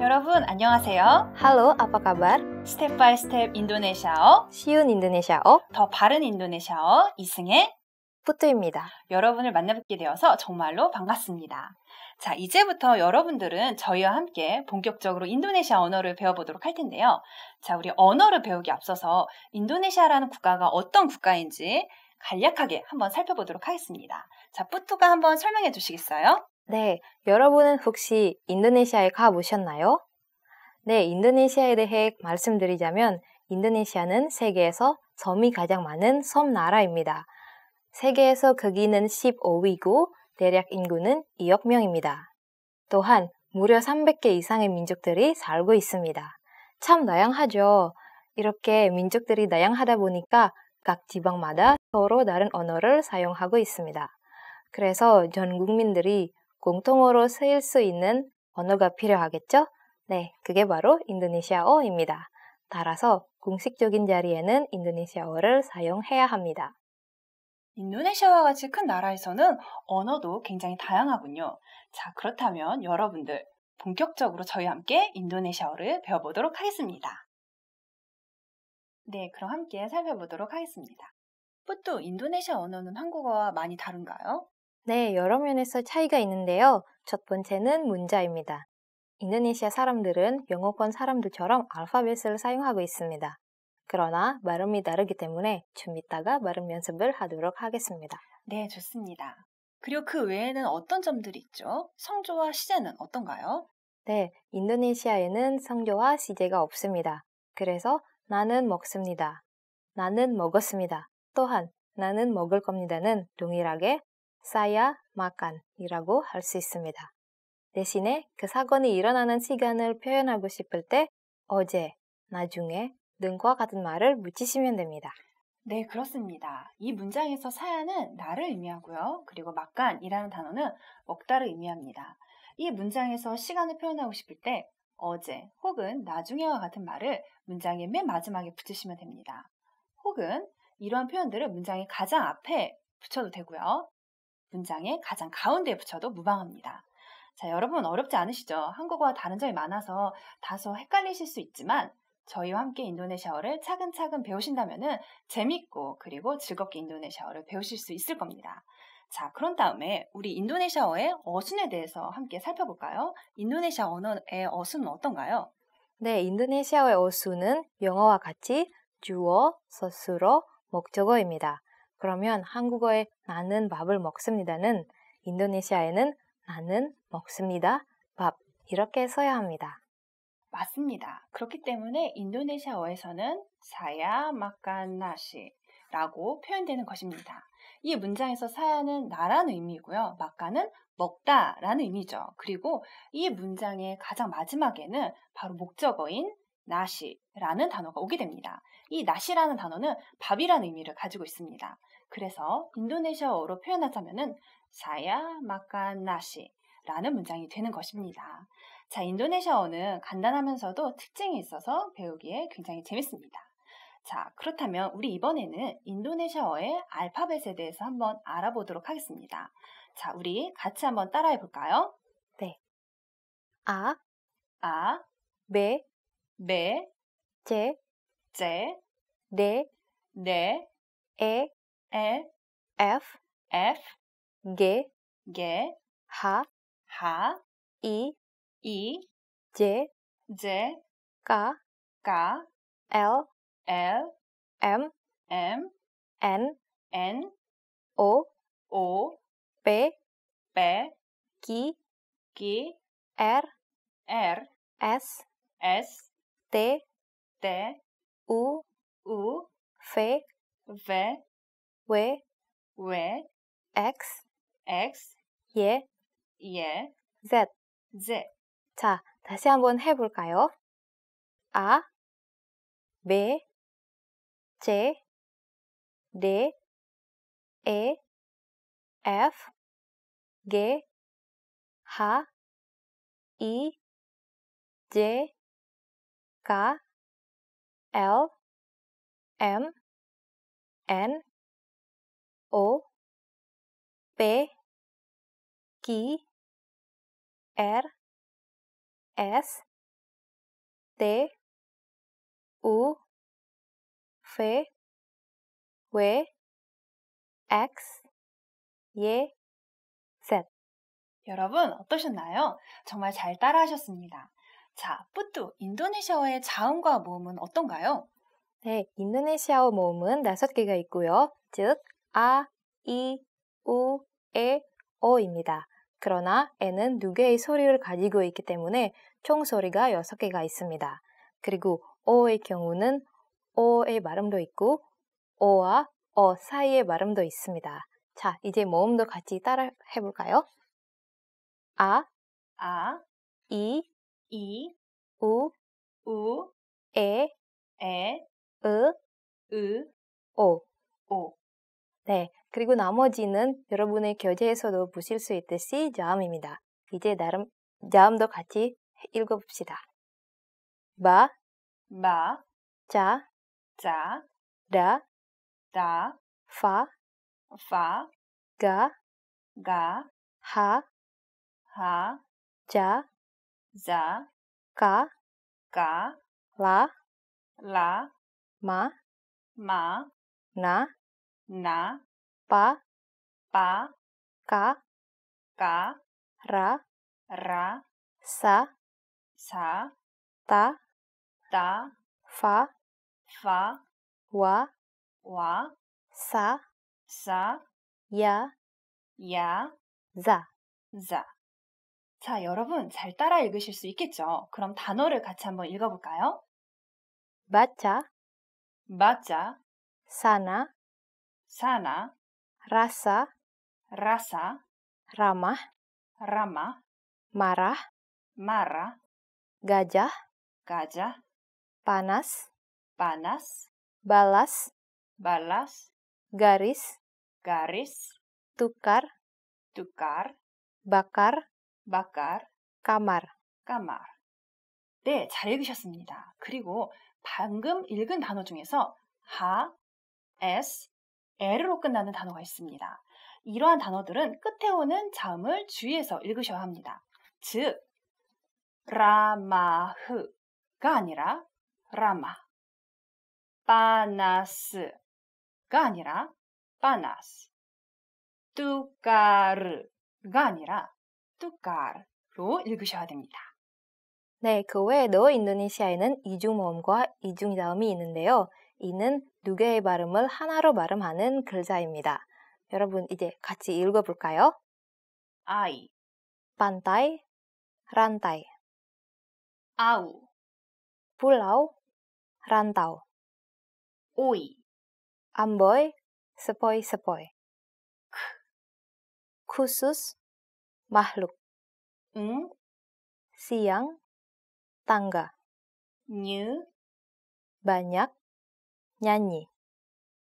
여러분 안녕하세요. Halo, apa kabar? 스텝 바이 스텝 인도네시아어 쉬운 인도네시아어 더 바른 인도네시아어 이승의 푸트입니다. 여러분을 만나뵙게 되어서 정말로 반갑습니다. 자, 이제부터 여러분들은 저희와 함께 본격적으로 인도네시아 언어를 배워보도록 할 텐데요. 자, 우리 언어를 배우기 앞서서 인도네시아라는 국가가 어떤 국가인지 간략하게 한번 살펴보도록 하겠습니다. 자, 뿌뚜가 한번 설명해 주시겠어요? 네, 여러분은 혹시 인도네시아에 가보셨나요? 네, 인도네시아에 대해 말씀드리자면 인도네시아는 세계에서 섬이 가장 많은 섬 나라입니다. 세계에서 크기는 15위고 대략 인구는 2억 명입니다. 또한 무려 300개 이상의 민족들이 살고 있습니다. 참 다양하죠. 이렇게 민족들이 다양하다 보니까 각 지방마다 서로 다른 언어를 사용하고 있습니다. 그래서 전 국민들이 공통어로 쓰일 수 있는 언어가 필요하겠죠? 네, 그게 바로 인도네시아어입니다. 따라서 공식적인 자리에는 인도네시아어를 사용해야 합니다. 인도네시아와 같이 큰 나라에서는 언어도 굉장히 다양하군요. 자, 그렇다면 여러분들 본격적으로 저희 함께 인도네시아어를 배워보도록 하겠습니다. 네, 그럼 함께 살펴보도록 하겠습니다. 뿌뚜 인도네시아 언어는 한국어와 많이 다른가요? 네, 여러 면에서 차이가 있는데요. 첫 번째는 문자입니다. 인도네시아 사람들은 영어권 사람들처럼 알파벳을 사용하고 있습니다. 그러나 발음이 다르기 때문에 좀 이따가 발음 연습을 하도록 하겠습니다. 네, 좋습니다. 그리고 그 외에는 어떤 점들이 있죠? 성조와 시제는 어떤가요? 네, 인도네시아에는 성조와 시제가 없습니다. 그래서 나는 먹습니다. 나는 먹었습니다. 또한 나는 먹을 겁니다는 동일하게 사야 y a 이라고할 수 있습니다. 대신에 그 사건이 일어나는 시간을 표현하고 싶을 때 어제, 나중에 등과 같은 말을 붙이시면 됩니다. 네, 그렇습니다. 이 문장에서 사야는 나를 의미하고요. 그리고 막간이라는 단어는 먹다를 의미합니다. 이 문장에서 시간을 표현하고 싶을 때 어제 혹은 나중에와 같은 말을 문장의 맨 마지막에 붙이시면 됩니다. 혹은 이러한 표현들을 문장의 가장 앞에 붙여도 되고요. 문장의 가장 가운데에 붙여도 무방합니다. 자, 여러분 어렵지 않으시죠? 한국어와 다른 점이 많아서 다소 헷갈리실 수 있지만 저희와 함께 인도네시아어를 차근차근 배우신다면 재밌고 그리고 즐겁게 인도네시아어를 배우실 수 있을 겁니다. 자, 그런 다음에 우리 인도네시아어의 어순에 대해서 함께 살펴볼까요? 인도네시아 어의 어순은 어떤가요? 네, 인도네시아어의 어순은 영어와 같이 주어, 서술어, 목적어입니다. 그러면 한국어의 나는 밥을 먹습니다는 인도네시아에는 나는 먹습니다, 밥 이렇게 써야 합니다. 맞습니다. 그렇기 때문에 인도네시아어에서는 사야 막간 나시라고 표현되는 것입니다. 이 문장에서 사야는 나라는 의미고요. 막간은 먹다라는 의미죠. 그리고 이 문장의 가장 마지막에는 바로 목적어인 나시라는 단어가 오게 됩니다. 이 나시라는 단어는 밥이라는 의미를 가지고 있습니다. 그래서 인도네시아어로 표현하자면은 사야 마칸 나시라는 문장이 되는 것입니다. 자, 인도네시아어는 간단하면서도 특징이 있어서 배우기에 굉장히 재밌습니다. 자, 그렇다면 우리 이번에는 인도네시아어의 알파벳에 대해서 한번 알아보도록 하겠습니다. 자, 우리 같이 한번 따라해 볼까요? 네. 아, 아, 메, 네. B C C D D E E F F G G H H I I J J K K L L M M N N O O P P Q Q R R S S te, 우, 우, 페, u, 웨, 웨, 엑스, 엑스, 예, 예, z, z. 자, 다시 한번 해볼까요? 아, 메, 제, 레, 네, 에, 에 F, 게, 하, 이, 제, K, L, M, N, O, P, Q, R, S, T, U, F, W, X, Y, Z. 여러분 어떠셨나요? 정말 잘 따라하셨습니다. 자, 뿌뚜, 인도네시아어의 자음과 모음은 어떤가요? 네, 인도네시아어 모음은 다섯 개가 있고요. 즉, 아, 이, 우, 에, 어입니다. 그러나 에는 두 개의 소리를 가지고 있기 때문에 총 소리가 여섯 개가 있습니다. 그리고 어의 경우는 어의 발음도 있고 어와 어 사이의 발음도 있습니다. 자, 이제 모음도 같이 따라 해볼까요? 아, 아, 이, 이, 우, 우, 에, 에, 으, 으, 오, 오. 네, 그리고 나머지는 여러분의 교재에서도 보실 수 있듯이 자음입니다. 이제 나름 자음도 같이 읽어봅시다. 마, 마, 자, 자, 라, 라, 파, 파, 가, 가, 하, 하, 자, za, ka, ka, la, la, ma, ma, na, na, pa, pa, ka, ka, ra, ra, sa, sa, ta, ta, fa, fa, wa, wa, sa, sa, ya, ya, za, za. 자, 여러분 잘 따라 읽으실 수 있겠죠? 그럼 단어를 같이 한번 읽어볼까요? baca, baca, sana, sana, rasa, rasa, ramah, ramah, marah, marah, gajah, gajah, panas, panas, balas, balas, garis, garis, tukar, tukar, bakar, 마깔, 까말, 까말. 네, 잘 읽으셨습니다. 그리고 방금 읽은 단어 중에서 하, 에스, s, l로 끝나는 단어가 있습니다. 이러한 단어들은 끝에 오는 자음을 주의해서 읽으셔야 합니다. 즉, 라마흐가 아니라 라마, 바나스가 아니라 바나스, 뚜까르가 아니라 슈투가르로 읽으셔야 됩니다. 네, 그 외에 너 인도네시아에는 이중 모음과 이중 자음이 있는데요. 이는 두 개의 발음을 하나로 발음하는 글자입니다. 여러분 이제 같이 읽어볼까요? 아이 반다이란다이 아우 불라우 란다우 오이 안보이 스포이 스포이 크 쿠수스 makhluk. Eng, siang, tangga. Nye, banyak, nyanyi.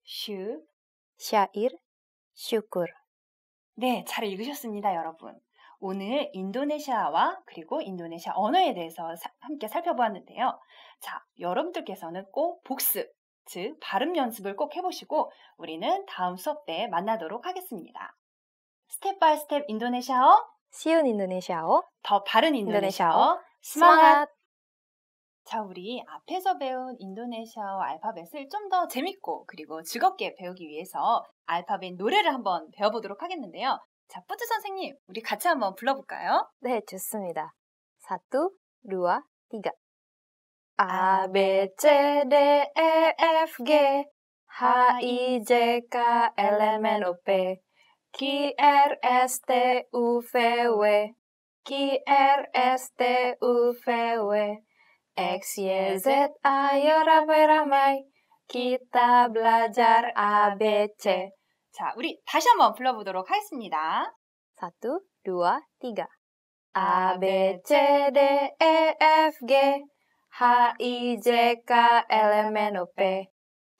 Syu, syair, syukur. 네, 잘 읽으셨습니다, 여러분. 오늘 인도네시아와 그리고 인도네시아 언어에 대해서 사, 함께 살펴보았는데요. 자, 여러분들께서는 꼭 복습, 즉 발음 연습을 꼭 해보시고 우리는 다음 수업 때 만나도록 하겠습니다. 스텝 바이 스텝 인도네시아어 쉬운 인도네시아어 더 바른 인도네시아어 스마트 자, 우리 앞에서 배운 인도네시아어 알파벳을 좀 더 재밌고 그리고 즐겁게 배우기 위해서 알파벳 노래를 한번 배워보도록 하겠는데요. 자, 뿌주 선생님, 우리 같이 한번 불러볼까요? 네, 좋습니다. 사투, 루아, 티가. A, B, C, D, E, F, G, H, I, J, K, L, M, N, O, P, Qui er este UFW? Qui er este UFW? X, Y, Z, ayo ramai-ramai. Kita belajar ABC. 자, 우리 다시 한번 불러보도록 하겠습니다. Satu, dua, tiga. A, B, C, D, E, F, G. H, I, J, K, L, M, N, O, P.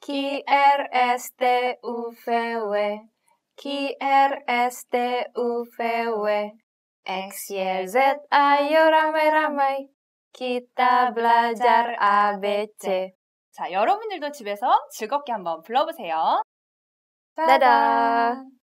Q, R, S, T, U, V, W. Qui r s t u v w x y z ayo ramai-ramai kita belajar ABC 자, 여러분들도 집에서 즐겁게 한번 불러보세요. 따단! 따단.